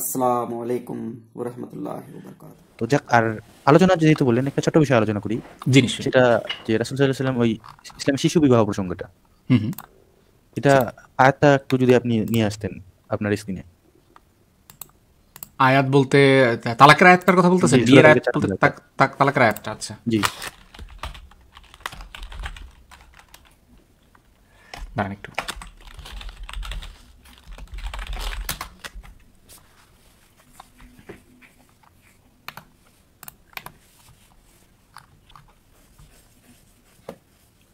আসসালামু আলাইকুম ওয়া রাহমাতুল্লাহি ওয়া বারাকাতুহু তো যাক আর আলোচনা যেহেতু বললেন একটা ছোট বিষয় আলোচনা করি জিনিস সেটা যে রাসূল সাল্লাল্লাহু আলাইহি সাল্লাম ওই ইসলামের শিশু বিবাহ প্রসঙ্গটা হুম এটা আয়াতটা একটু যদি আপনি নিয়ে আসতেন আপনার স্ক্রিনে আয়াত বলতে তালাকের আয়াতটার কথা বলতেছেন বিয়ের আয়াত বলতে তালাকের আয়াতটা আচ্ছা জি দাঁড়ান একটু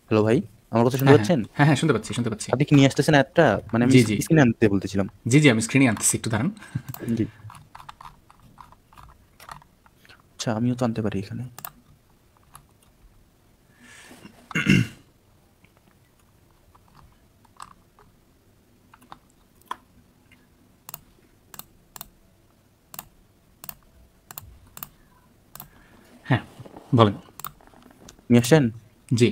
হ্যালো ভাই আমার কথা শুনতে হ্যাঁ, হ্যাঁ। পাচ্ছেন হ্যাঁ হ্যাঁ শুনতে পাচ্ছি শুনতে পাচ্ছি আপনি কি নিয়ে আসতেছেন একটা মানে আমি স্ক্রিনে আনতে বলতেছিলাম জি জি আমি স্ক্রিনে আনতেছি একটু দাঁড়ান জি আচ্ছা আমিও তো আনতে পারি এখানে হ্যাঁ বলেন নিয়ে আসছেন জি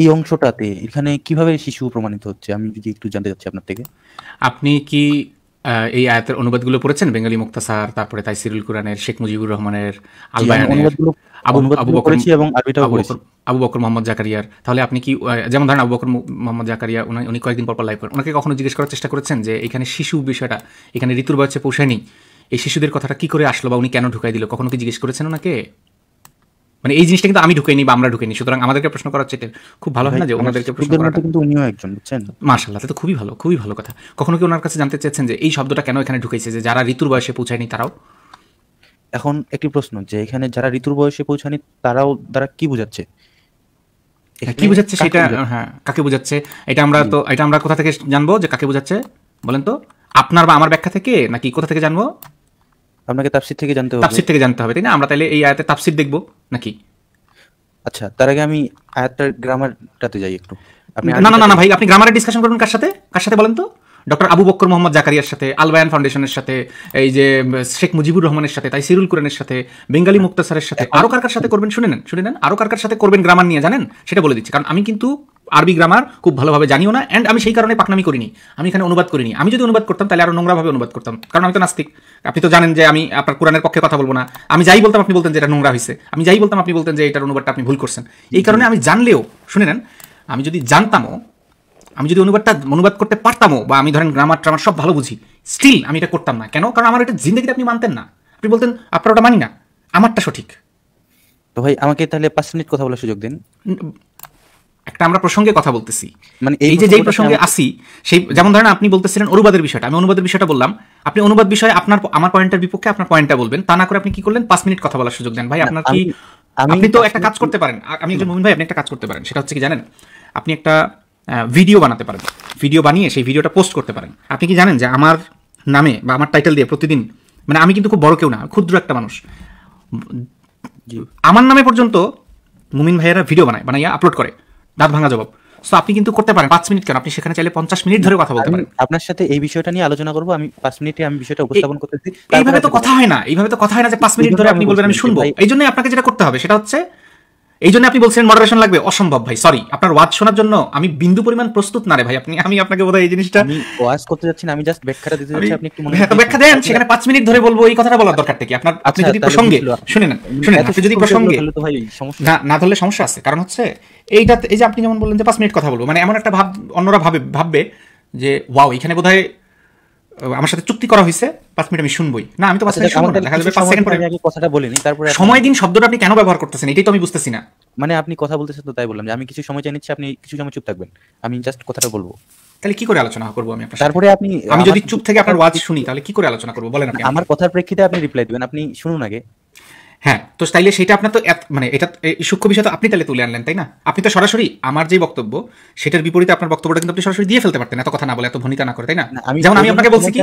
এই অংশটাতে এখানে কিভাবে শিশু প্রমাণিত হচ্ছে আমি যদি একটু জানতে চাচ্ছি আপনার থেকে আপনি কি এই আয়াতের অনুবাদগুলো পড়েছেন বেঙ্গালি মুক্তাসার তারপরে সিরুল কুরআনের শেখ মুজিবুর রহমানের আবু বকর মোহাম্মদ জাকারিয়ার তাহলে আপনি কি যেমন ধরেন আবু বকর মোহাম্মদ জাকারিয়া উনি কয়েকদিন পর পর লাইভ করেন ওনাকে কখনো জিজ্ঞেস করার চেষ্টা করেছেন যে এখানে শিশু বিষয়টা এখানে ঋতুর বয়সে পৌঁছায়নি এই শিশুদের কথাটা কি করে আসলো বা উনি কেন ঢুকাই দিল কখনো কি জিজ্ঞেস করেছেন ওনাকে মানে এই জিনিসটা কিন্তু আমি ঢুকেনি বা আমরা ঢুকেনি সুতরাং আমাদেরকে প্রশ্ন করার চেয়ে খুব ভালো হয় না যে ওনাদেরকে প্রশ্ন করাটা কিন্তু উনিও একজন বুঝছেন মাশাআল্লাহ তো খুবই ভালো খুবই ভালো কথা কখনো কি ওনার কাছে জানতে চেয়েছেন যে এই শব্দটা কেন এখানে ঢুকেছে যে যারা ঋতুর বয়সে পৌঁছায়নি তারাও এখন একটি প্রশ্ন যে এখানে যারা ঋতুর বয়সে পৌঁছানি তারাও তারা কি বোঝাচ্ছে হ্যাঁ, কি বোঝাচ্ছে সেটা হ্যাঁ কাকে বোঝাচ্ছে এটা আমরা তো এটা আমরা কোথা থেকে জানবো যে কাকে বোঝাচ্ছে বলেন তো আপনার বা আমার ব্যাখ্যা থেকে নাকি কোথা থেকে জানবো আপনাকে তাফসির থেকে জানতে হবে তাফসির থেকে জানতে হবে তাই না আমরা তাহলে এই আয়াতে তাফসির দেখব নাকি আচ্ছা তার আগে আমি আয়াতটার গ্রামারটাতে যাই একটু আপনি না না না ভাই আপনি গ্রামারের ডিসকাশন করুন কার সাথে কার সাথে বলেন তো ডক্টর আবু বক্কর মোহাম্মদ জাকারিয়ার সাথে আলবায়ান ফাউন্ডেশনের সাথে এই যে শেখ মুজিবুর রহমানের সাথে তাই সিরুল কুরানের সাথে বেঙ্গালি মুক্তাসারের সাথে আরো কার কার সাথে করবেন শুনে নেন শুনে নেন আরো কার কার সাথে করবেন গ্রামার নিয়ে জানেন সেটা বলে দিচ্ছি কারণ আমি কিন্তু আরবি গ্রামার খুব ভালোভাবে জানিও না অ্যান্ড আমি সেই কারণে পাকনামি করিনি আমি এখানে অনুবাদ করিনি আমি যদি অনুবাদ করতাম তাহলে আরও নোংরাভাবে অনুবাদ করতাম কারণ আমি তো নাস্তিক আপনি তো জানেন যে আমি আপনার কোরআনের পক্ষে কথা বলবো না আমি যাই বলতাম আপনি বলতেন যে এটা নোংরা হয়েছে আমি যাই বলতাম আপনি বলতেন যে এটার অনুবাদটা আপনি ভুল করছেন এই কারণে আমি জানলেও শুনে নেন আমি যদি জানতামও আমি যদি অনুবাদটা অনুবাদ করতে পারতামও বা আমি ধরেন গ্রামার ট্রামার সব ভালো বুঝি স্টিল আমি এটা করতাম না কেন কারণ আমার এটা জিন্দগিতে আপনি মানতেন না আপনি বলতেন আপনার ওটা মানি না আমারটা সঠিক তো ভাই আমাকে তাহলে পাঁচ মিনিট কথা বলার সুযোগ দিন একটা আমরা প্রসঙ্গে কথা বলতেছি মানে এই যে যেই প্রসঙ্গে আসি সেই যেমন ধরেন আপনি বলতেছিলেন অনুবাদের বিষয়টা আমি অনুবাদের বিষয়টা বললাম আপনি অনুবাদ বিষয়ে আপনার আমার পয়েন্টের বিপক্ষে আপনার পয়েন্টটা বলবেন তা না করে আপনি কি করলেন পাঁচ মিনিট কথা বলার সুযোগ দেন ভাই আপনার কি আপনি তো একটা কাজ করতে পারেন আমি একজন মুমিন ভাই আপনি একটা কাজ করতে পারেন সেটা হচ্ছে কি জানেন আপনি একটা ভিডিও বানাতে পারেন ভিডিও বানিয়ে সেই ভিডিওটা পোস্ট করতে পারেন আপনি কি জানেন যে আমার নামে বা আমার টাইটেল দিয়ে প্রতিদিন মানে আমি কিন্তু খুব বড় কেউ না ক্ষুদ্র একটা মানুষ আমার নামে পর্যন্ত মুমিন ভাইয়েরা ভিডিও বানায় বানাইয়া আপলোড করে দাঁত ভাঙা জবাব তো আপনি কিন্তু করতে পারেন পাঁচ মিনিট কেন আপনি সেখানে চাইলে পঞ্চাশ মিনিট ধরে কথা বলতে পারেন আপনার সাথে এই বিষয়টা নিয়ে আলোচনা করবো আমি পাঁচ মিনিটে আমি বিষয়টা উপস্থাপন করতেছি এইভাবে তো কথা হয় না এইভাবে তো কথা হয় না যে পাঁচ মিনিট ধরে আপনি বলবেন আমি শুনবো এই জন্য আপনাকে যেটা করতে হবে সেটা হচ্ছে এই জন্য আপনি বলছেন মডারেশন লাগবে অসম্ভব ভাই সরি আপনার ওয়াজ শোনার জন্য আমি বিন্দু পরিমাণ প্রস্তুত না রে ভাই আপনি আমি আপনাকে বোধহয় এই জিনিসটা আমি ওয়াজ করতে যাচ্ছি না আমি জাস্ট ব্যাখ্যাটা দিতে যাচ্ছি আপনি একটু মনে হ্যাঁ, ব্যাখ্যা দেন সেখানে 5 মিনিট ধরে বলবো এই কথাটা বলার দরকার থেকে আপনার আপনি আচ্ছা, যদি প্রসঙ্গে শুনে না শুনে আপনি যদি প্রসঙ্গে না না ধরলে সমস্যা আছে কারণ হচ্ছে এইটা এই যে আপনি যেমন বললেন যে 5 মিনিট কথা বলবো মানে এমন একটা ভাব অন্যরা ভাবে ভাববে যে ওয়াও এখানে বোধহয় আমার সাথে চুক্তি করা হয়েছে পাঁচ মিনিট আমি শুনবই না আমি তো পাঁচ আচ্ছা, মিনিট শুনবো যাবে পাঁচ সেকেন্ড পরে কথাটা বলিনি তারপরে সময় দিন শব্দটা আপনি কেন ব্যবহার করতেছেন এটাই তো আমি বুঝতেছি না মানে আপনি কথা বলতেছেন তো তাই বললাম যে আমি কিছু সময় চাই আপনি কিছু সময় চুপ থাকবেন আমি জাস্ট কথাটা বলবো তাহলে কি করে আলোচনা করবো আমি আপনার তারপরে আপনি আমি যদি চুপ থেকে আপনার ওয়াজ শুনি তাহলে কি করে আলোচনা করবো বলেন আপনি আমার কথার প্রেক্ষিতে আপনি রিপ্লাই দিবেন আপনি শুনুন আগে হ্যাঁ তো তাইলে সেটা আপনার তো মানে এটা সূক্ষ্ম বিষয় তো আপনি তাহলে তুলে আনলেন তাই না আপনি তো সরাসরি আমার যে বক্তব্য সেটার বিপরীতে আপনার বক্তব্যটা কিন্তু আপনি সরাসরি দিয়ে ফেলতে পারতেন এত কথা না বলে এত ভনিতা না করে তাই না যেমন আমি আপনাকে বলছি কি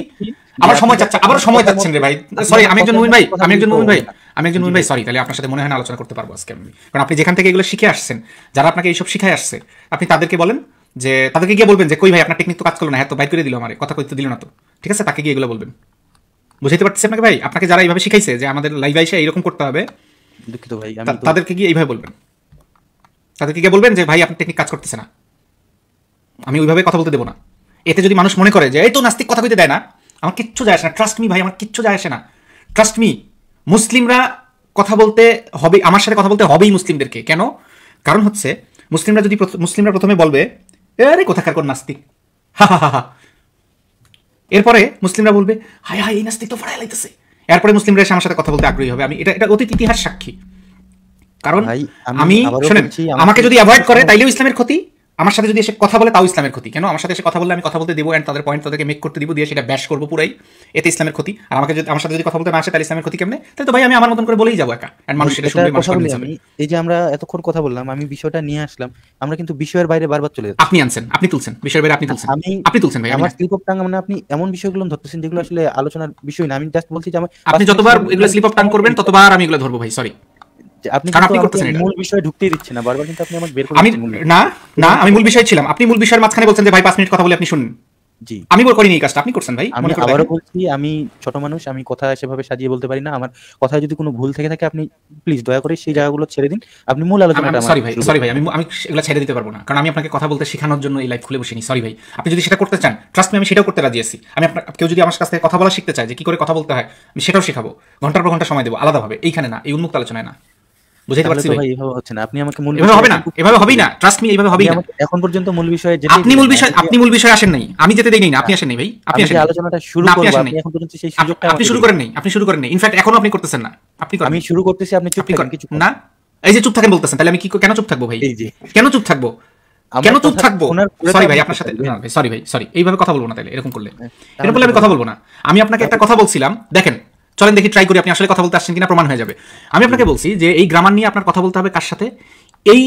আমার সময় চাচ্ছে আবার সময় চাচ্ছেন রে ভাই সরি আমি একজন মুমিন ভাই আমি একজন মুমিন ভাই আমি একজন মুমিন ভাই সরি তাহলে আপনার সাথে মনে হয় না আলোচনা করতে পারবো আজকে আমি কারণ আপনি যেখান থেকে এগুলো শিখে আসছেন যারা আপনাকে এইসব শিখায় আসছে আপনি তাদেরকে বলেন যে তাদেরকে গিয়ে বলবেন যে কই ভাই আপনার টেকনিক তো কাজ করলো না হ্যাঁ তো বাইর করে দিল আমার কথা কইতে দিল না তো ঠিক আছে তাকে গিয়ে এগুলো বলবেন বুঝাইতে পারতেছি আপনাকে ভাই আপনাকে যারা এইভাবে শিখাইছে যে আমাদের লাইভ আইসে এইরকম করতে হবে দুঃখিত ভাই তাদেরকে গিয়ে এইভাবে বলবেন তাদেরকে গিয়ে বলবেন যে ভাই আপনি টেকনিক কাজ করতেছে না আমি ওইভাবে কথা বলতে দেবো না এতে যদি মানুষ মনে করে যে এই তো নাস্তিক কথা কইতে দেয় না আমার কিচ্ছু যায় আসে না ট্রাস্ট মি ভাই আমার কিচ্ছু যায় আসে না ট্রাস্ট মি মুসলিমরা কথা বলতে হবে আমার সাথে কথা বলতে হবেই মুসলিমদেরকে কেন কারণ হচ্ছে মুসলিমরা যদি মুসলিমরা প্রথমে বলবে আরে কোথাকার কোন নাস্তিক হা হা হা হা এরপরে মুসলিমরা বলবে হায় হায় এই নাস্তিক তো ফড়াই লাইতেছে এরপরে মুসলিমরা এসে আমার সাথে কথা বলতে আগ্রহী হবে আমি এটা এটা অতীত ইতিহাস সাক্ষী কারণ আমি শুনেন আমাকে যদি অ্যাভয়েড করে তাইলেও ইসলামের ক্ষতি আমার সাথে যদি এসে কথা বলে তাও ইসলামের ক্ষতি কেন আমার সাথে এসে কথা বলে আমি কথা বলতে দেবো অ্যান্ড তাদের পয়েন্ট তাদেরকে মেক করতে দিব দিয়ে সেটা ব্যাস করবো পুরাই এতে ইসলামের ক্ষতি আর আমাকে যদি আমার সাথে যদি কথা বলতে না আসে তাহলে ইসলামের ক্ষতি কেমনে তাহলে তো ভাই আমি আমার মতন করে বলেই যাবো একা অ্যান্ড মানুষ সেটা শুনবে মানুষ এই যে আমরা এতক্ষণ কথা বললাম আমি বিষয়টা নিয়ে আসলাম আমরা কিন্তু বিষয়ের বাইরে বারবার চলে যাচ্ছি আপনি আনছেন আপনি তুলছেন বিষয়ের বাইরে আপনি তুলছেন আমি আপনি তুলছেন ভাই আমার স্লিপ অফ টাং মানে আপনি এমন বিষয়গুলো ধরতেছেন যেগুলো আসলে আলোচনার বিষয় না আমি জাস্ট বলছি যে আপনি যতবার এগুলো স্লিপ অফ টাং করবেন ততবার আমি এগুলো ধরবো ভাই সরি আপনি ছেড়ে দিতে পারবো না কারণ আমি আপনাকে কথা বলতে শেখানোর জন্য এই লাইভ খুলে বসিনি সরি ভাই আপনি যদি সেটা করতে চান ট্রাস্ট আমি সেটাও করতে রাজি আছি আমি আপনার কেউ যদি আমার কাছ থেকে কথা বলা শিখতে চায় যে কি করে কথা বলতে হয় আমি সেটাও শেখাবো ঘন্টার পর ঘন্টা সময় দেবো আলাদাভাবে এইখানে না এই উন্মুক্ত আলোচনায় না বুঝাইতে পারছি ভাই হচ্ছে না আপনি আমাকে মূল এভাবে হবে না এভাবে হবেই না ট্রাস্ট মি হবেই না এখন পর্যন্ত মূল বিষয়ে আপনি মূল বিষয় আপনি মূল বিষয়ে আসেন নাই আমি যেতে দেই নাই আপনি আসেন নাই ভাই আপনি আসেন আলোচনাটা শুরু করব আপনি এখন পর্যন্ত সেই সুযোগটা আপনি শুরু করেন নাই আপনি শুরু করেন নাই ইনফ্যাক্ট এখনো আপনি করতেছেন না আপনি করেন আমি শুরু করতেছি আপনি চুপ করেন কিছু না এই যে চুপ থাকেন বলতেছেন তাহলে আমি কি কেন চুপ থাকবো ভাই কেন চুপ থাকবো কেন চুপ থাকবো সরি ভাই আপনার সাথে সরি ভাই সরি এইভাবে কথা বলবো না তাহলে এরকম করলে হ্যাঁ, এরকম করলে আমি কথা বলবো না আমি আপনাকে একটা কথা বলছিলাম দেখেন চলেন দেখি ট্রাই করি আপনি আসলে কথা বলতে আসছেন কিনা প্রমাণ হয়ে যাবে আমি আপনাকে বলছি যে এই গ্রামার নিয়ে আপনার কথা বলতে হবে কার সাথে এই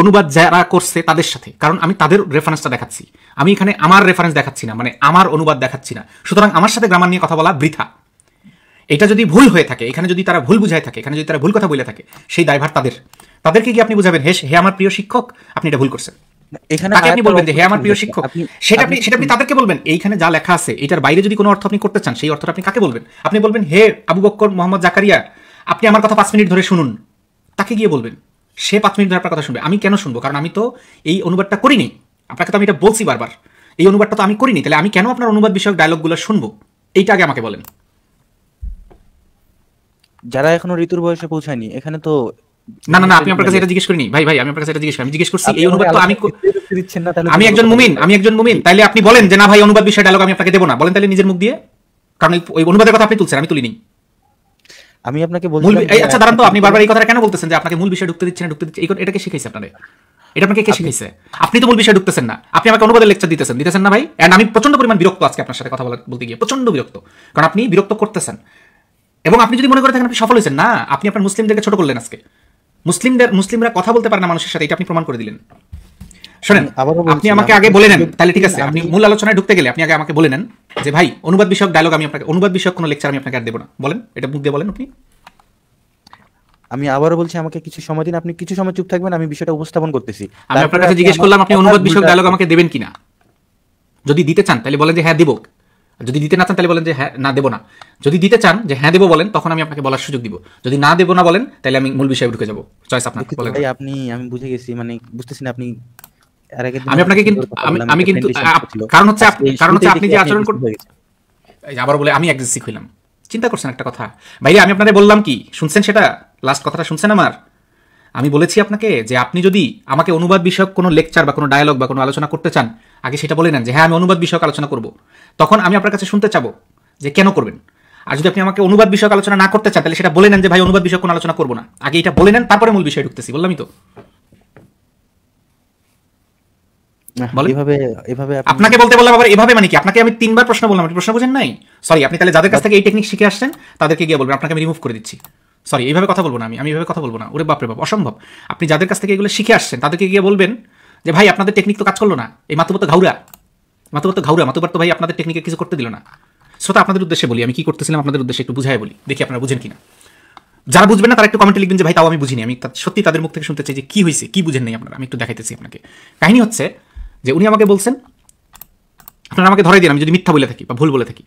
অনুবাদ যারা করছে তাদের সাথে কারণ আমি তাদের রেফারেন্সটা দেখাচ্ছি আমি এখানে আমার রেফারেন্স দেখাচ্ছি না মানে আমার অনুবাদ দেখাচ্ছি না সুতরাং আমার সাথে গ্রামার নিয়ে কথা বলা বৃথা এটা যদি ভুল হয়ে থাকে এখানে যদি তারা ভুল বুঝায় থাকে এখানে যদি তারা ভুল কথা বলে থাকে সেই ড্রাইভার তাদের তাদেরকে কি আপনি বুঝাবেন হে হে আমার প্রিয় শিক্ষক আপনি এটা ভুল করছেন এখানে আপনি বলবেন যে আমার প্রিয় শিক্ষক সেটা আপনি সেটা আপনি তাদেরকে বলবেন এইখানে যা লেখা আছে এটার বাইরে যদি কোনো অর্থ আপনি করতে চান সেই অর্থটা আপনি কাকে বলবেন আপনি বলবেন হে আবু বক্কর মোহাম্মদ জাকারিয়া আপনি আমার কথা পাঁচ মিনিট ধরে শুনুন তাকে গিয়ে বলবেন সে পাঁচ মিনিট ধরে আপনার কথা শুনবে আমি কেন শুনবো কারণ আমি তো এই অনুবাদটা করিনি আপনাকে তো আমি এটা বলছি বারবার এই অনুবাদটা তো আমি করিনি তাহলে আমি কেন আপনার অনুবাদ বিষয়ক গুলো শুনবো এইটা আগে আমাকে বলেন যারা এখনো ঋতুর বয়সে পৌঁছায়নি এখানে তো না না না আপনি কাছে হ্যাঁ। এটা জিজ্ঞেস করিনি ভাই ভাই আমি আপনার কাছে এটা জিজ্ঞেস করি আমি জিজ্ঞেস করছি এই অনুবাদ তো আমি আমি একজন মুমিন আমি একজন মুমিন তাইলে আপনি বলেন যে না ভাই অনুবাদ ডায়লগ আমি আপনাকে না বলেন নিজের মুখ দিয়ে কারণ ওই অনুবাদের কথা আপনি তুলছেন আমি তুলিনি আমি আপনাকে বলছি আচ্ছা দাঁড়ান তো আপনি বারবার এই কথাটা কেন বলতেছেন যে আপনাকে মূল বিষয় ঢুকতে দিচ্ছেন ঢুকতে দিচ্ছেন এই শিখাইছে আপনাদের এটা আপনাকে কে শিখাইছে আপনি তো মূল বিষয়ে ঢুকতেছেন না আপনি আমাকে অনুবাদের লেকচার দিতেছেন দিতেছেন না ভাই এন্ড আমি প্রচন্ড পরিমাণ বিরক্ত আজকে আপনার সাথে কথা বলতে গিয়ে প্রচন্ড বিরক্ত কারণ আপনি বিরক্ত করতেছেন এবং আপনি যদি মনে করে থাকেন আপনি সফল হয়েছেন না আপনি আপনার মুসলিমদেরকে ছোট করলেন আজকে মুসলিমদের মুসলিমরা কথা বলতে পারে না মানুষের সাথে এটা আপনি প্রমাণ করে দিলেন শোনেন আপনি আমাকে আগে বলে নেন তাহলে ঠিক আছে আপনি মূল আলোচনায় ঢুকতে গেলে আপনি আগে আমাকে বলে নেন যে ভাই অনুবাদ বিষয়ক ডায়লগ আমি আপনাকে অনুবাদ বিষয়ক কোনো লেকচার আমি আপনাকে আর দেবো না বলেন এটা মুখ দিয়ে বলেন আপনি আমি আবারও বলছি আমাকে কিছু সময় দিন আপনি কিছু সময় চুপ থাকবেন আমি বিষয়টা উপস্থাপন করতেছি আমি আপনার কাছে জিজ্ঞেস করলাম আপনি অনুবাদ বিষয়ক ডায়লগ আমাকে দেবেন কিনা যদি দিতে চান তাহলে বলেন যে হ্যাঁ দেবো যদি দিতে না চান তাহলে বলেন যে হ্যাঁ না দেবো না যদি দিতে চান যে হ্যাঁ দেবো বলেন তখন আমি আপনাকে বলার সুযোগ দিব যদি না দেবো না বলেন তাহলে আমি মূল বিষয়ে ঢুকে যাবো চয়েস আপনার বলেন আপনি আমি বুঝে গেছি মানে বুঝতেছেন আপনি আমি আপনাকে কিন্তু আমি কিন্তু কারণ হচ্ছে কারণ হচ্ছে আপনি যে আচরণ করতে আবার বলে আমি শিখ হইলাম চিন্তা করছেন একটা কথা ভাইরে আমি আপনাদের বললাম কি শুনছেন সেটা লাস্ট কথাটা শুনছেন আমার আমি বলেছি আপনাকে যে আপনি যদি আমাকে অনুবাদ বিষয়ক কোনো লেকচার বা কোনো ডায়ালগ বা কোনো আলোচনা করতে চান আগে সেটা বলে নেন যে হ্যাঁ আমি অনুবাদ বিষয়ক আলোচনা করব তখন আমি আপনার কাছে শুনতে চাবো যে কেন করবেন আর যদি আপনি আমাকে অনুবাদ বিষয়ক আলোচনা না করতে চান তাহলে সেটা বলে নেন যে ভাই অনুবাদ বিষয়ক কোনো আলোচনা করবো না আগে এটা বলে নেন তারপরে মূল বিষয়ে ঢুকতেছি বললামই তো আপনাকে বলতে বললাম আবার এভাবে মানে কি আপনাকে আমি তিনবার প্রশ্ন বললাম আপনি প্রশ্ন বুঝেন নাই সরি আপনি তাহলে যাদের কাছ থেকে এই টেকনিক শিখে আসছেন তাদেরকে গিয়ে বলবেন আপনাকে আমি রিমুভ করে দিচ্ছি সরি এইভাবে কথা বলবো না আমি আমি এভাবে কথা বলবো না ওরে বাপরে বাপ অসম্ভব আপনি যাদের কাছ থেকে এগুলো শিখে আসছেন তাদেরকে গিয়ে বলবেন যে ভাই আপনাদের টেকনিক তো কাজ করলো না এই মাতুবত ঘাউরা মাতুবত ঘাউরা মাতুবার তো ভাই আপনাদের টেকনিকে কিছু করতে দিল না শ্রোতা আপনাদের উদ্দেশ্যে বলি আমি কি করতেছিলাম আপনাদের উদ্দেশ্যে একটু বুঝাই বলি দেখি আপনারা বুঝেন কিনা যারা বুঝবেন না তারা একটু কমেন্টে লিখবেন যে ভাই তাও আমি বুঝিনি আমি সত্যি তাদের মুখ থেকে শুনতে চাই যে কী হয়েছে কী বুঝেন নাই আপনারা আমি একটু দেখাইতেছি আপনাকে কাহিনী হচ্ছে যে উনি আমাকে বলছেন আপনারা আমাকে ধরে দিন আমি যদি মিথ্যা বলে থাকি বা ভুল বলে থাকি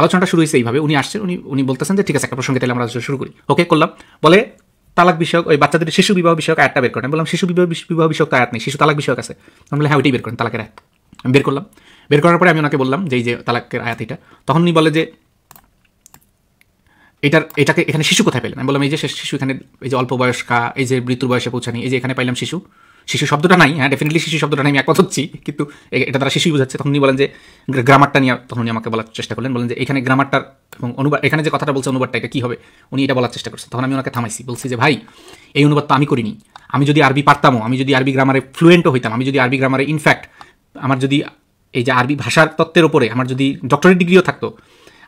আলোচনাটা শুরু হয়েছে এইভাবে উনি আসছেন উনি উনি বলতেছেন যে ঠিক আছে একটা প্রসঙ্গে তাহলে আমরা শুরু করি ওকে করলাম বলে তালাক বিষয়ক ওই বাচ্চাদের শিশু বিবাহ বিষয়ক আয়টা বের করেন বললাম শিশু বিবাহ বিবাহ বিষয়ক আয়াত নেই শিশু তালাক বিষয়ক আছে আমি বললাম হ্যাঁ ওইটাই বের করেন তালাকের আয়াত আমি বের করলাম বের করার পরে আমি ওনাকে বললাম যে এই যে তালাকের আয়াত এটা তখন উনি বলে যে এটার এটাকে এখানে শিশু কোথায় পেলেন আমি বললাম এই যে শিশু এখানে এই যে অল্প বয়স্কা এই যে মৃত্যুর বয়সে পৌঁছানি এই যে এখানে পাইলাম শিশু শিশু শব্দটা নাই হ্যাঁ ডেফিনেটলি শিশু শব্দটা নাই আমি একমত হচ্ছি কিন্তু এটা তারা শিশুই বোঝাচ্ছে তখন উনি বলেন যে গ্রামারটা নিয়ে তখন উনি আমাকে বলার চেষ্টা করলেন বলেন যে এখানে গ্রামারটার এবং অনুবাদ এখানে যে কথাটা বলছে অনুবাদটা এটা কী হবে উনি এটা বলার চেষ্টা করছেন তখন আমি ওনাকে থামাইছি বলছি যে ভাই এই অনুবাদ তো আমি করিনি আমি যদি আরবি পারতামও আমি যদি আরবি গ্রামারে ফ্লুয়েন্টও হইতাম আমি যদি আরবি গ্রামারে ইনফ্যাক্ট আমার যদি এই যে আরবি ভাষার তত্ত্বের ওপরে আমার যদি ডক্টরেট ডিগ্রিও থাকতো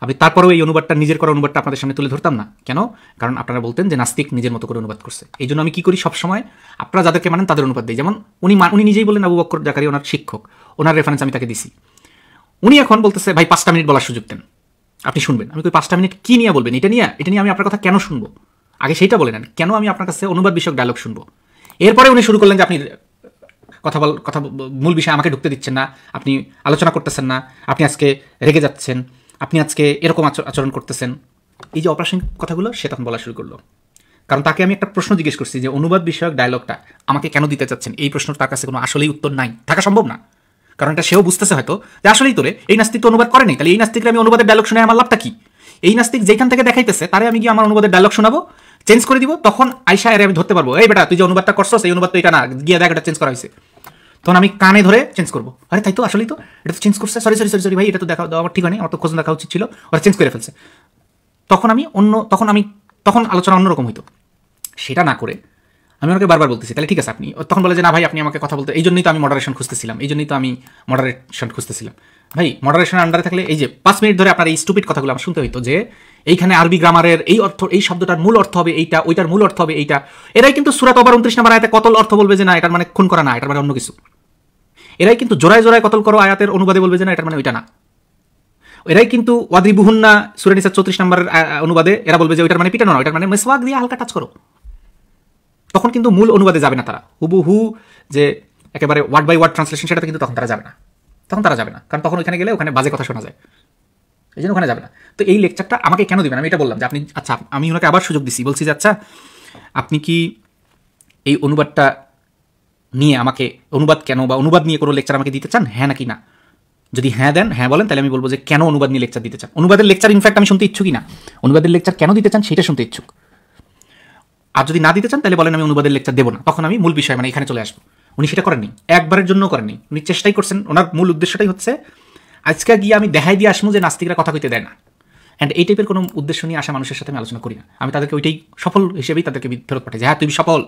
আমি তারপরেও এই অনুবাদটা নিজের করা অনুবাদটা আপনাদের সামনে তুলে ধরতাম না কেন কারণ আপনারা বলতেন যে নাস্তিক নিজের মতো করে অনুবাদ করছে এই জন্য আমি কী করি সবসময় আপনারা যাদেরকে মানেন তাদের অনুবাদ দিই যেমন উনি উনি নিজেই বলেন আবু বক্কর জাকারি ওনার শিক্ষক ওনার রেফারেন্স আমি তাকে দিছি উনি এখন বলতেছে ভাই পাঁচটা মিনিট বলার সুযোগ দেন আপনি শুনবেন আমি ওই পাঁচটা মিনিট কী নিয়ে বলবেন এটা নিয়ে এটা নিয়ে আমি আপনার কথা কেন শুনবো আগে সেইটা বলে নেন কেন আমি আপনার কাছে অনুবাদ বিষয়ক ডায়লগ শুনবো এরপরে উনি শুরু করলেন যে আপনি কথা বল কথা মূল বিষয়ে আমাকে ঢুকতে দিচ্ছেন না আপনি আলোচনা করতেছেন না আপনি আজকে রেগে যাচ্ছেন আপনি আজকে এরকম আচরণ করতেছেন এই যে অপারেশন কথাগুলো সে তখন বলা শুরু করলো কারণ তাকে আমি একটা প্রশ্ন জিজ্ঞেস করছি যে অনুবাদ বিষয়ক ডায়লগটা আমাকে কেন দিতে চাচ্ছেন এই প্রশ্ন তার কাছে কোনো আসলেই উত্তর নাই থাকা সম্ভব না কারণ এটা সেও বুঝতেছে হয়তো যে আসলেই তোরে এই নাস্তিক তো অনুবাদ করেনি তাহলে এই নাস্তিকরা আমি অনুবাদের ডায়লগ শুনে আমার লাভটা কি এই নাস্তিক যেখান থেকে দেখাইতেছে তারে আমি গিয়ে আমার অনুবাদের ডায়লগ শোনাবো চেঞ্জ করে দিব তখন আইসা এর আমি ধরতে পারবো এই বেটা তুই যে অনুবাদটা করছো সেই অনুবাদ তো এটা না গিয়ে দেখ এটা চেঞ্জ করা হয়েছে তখন আমি কানে ধরে চেঞ্জ করবো আরে তাই তো আসলেই তো এটা তো চেঞ্জ করছে সরি সরি সরি সরি ভাই এটা তো দেখা আমার ঠিক আমার তো খোঁজ দেখা উচিত ছিল ওরা চেঞ্জ করে ফেলছে তখন আমি অন্য তখন আমি তখন আলোচনা অন্যরকম হইতো সেটা না করে আমি ওনাকে বারবার বলতেছি তাহলে ঠিক আছে আপনি তখন বলে যে না ভাই আপনি আমাকে কথা বলতে এই জন্যই তো আমি মডারেশন খুঁজতেছিলাম এই জন্যই তো আমি মডারেশন খুঁজতেছিলাম ভাই মডারেশন আন্ডারে থাকলে এই যে পাঁচ মিনিট ধরে আপনার এই স্টুপিট কথাগুলো আমার শুনতে হইতো যে এইখানে আরবি গ্রামারের এই অর্থ এই শব্দটার মূল অর্থ হবে এইটা ওইটার মূল অর্থ হবে এইটা এরাই কিন্তু সুরাত অবার উনত্রিশ নাম্বার আয়তে কতল অর্থ বলবে যে না এটার মানে খুন করা না এটার মানে অন্য কিছু এরাই কিন্তু জোড়ায় জোড়ায় কতল করো আয়াতের অনুবাদে বলবে যে না এটার মানে ওইটা না এরাই কিন্তু ওয়াদি বুহুন্না সুরেনিসা চৌত্রিশ নম্বরের অনুবাদে এরা বলবে যে ওইটার মানে পিটানো না ওইটার মানে মেসওয়াক দিয়ে হালকা টাচ করো তখন কিন্তু মূল অনুবাদে যাবে না তারা হু যে একেবারে ওয়ার্ড বাই ওয়ার্ড ট্রান্সলেশন সেটা কিন্তু তখন তারা যাবে না তখন তারা যাবে না কারণ তখন ওখানে গেলে ওখানে বাজে কথা শোনা যায় এই জন্য ওখানে যাবে না তো এই লেকচারটা আমাকে কেন দেবেন আমি এটা বললাম যে আপনি আচ্ছা আমি ওনাকে আবার সুযোগ দিছি বলছি যে আচ্ছা আপনি কি এই অনুবাদটা নিয়ে আমাকে অনুবাদ কেন বা অনুবাদ নিয়ে কোনো লেকচার আমাকে দিতে চান হ্যাঁ নাকি না যদি হ্যাঁ দেন হ্যাঁ বলেন তাহলে আমি বলবো যে কেন অনুবাদ নিয়ে লেকচার দিতে চান অনুবাদের লেকচার ইনফ্যাক্ট আমি শুনতে ইচ্ছুকি না অনুবাদের লেকচার কেন দিতে চান সেটা শুনতে ইচ্ছুক আর যদি না দিতে চান তাহলে বলেন আমি অনুবাদের লেকচার দেবো না তখন আমি মূল বিষয় মানে এখানে চলে আসবো উনি সেটা করেননি একবারের জন্য করেননি উনি চেষ্টাই করছেন ওনার মূল উদ্দেশ্যটাই হচ্ছে আজকে গিয়ে আমি দেখাই দিয়ে আসবো যে নাস্তিকরা কথা কইতে দেয় না অ্যান্ড এই টাইপের কোনো উদ্দেশ্য নিয়ে আসা মানুষের সাথে আমি আলোচনা করি না আমি তাদেরকে ওইটাই সফল হিসেবেই তাদেরকে ফেরত পাঠাই যে হ্যাঁ তুমি সফল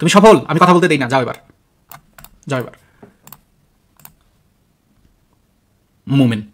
তুমি সফল আমি কথা বলতে দিই না যাও এবার driver moment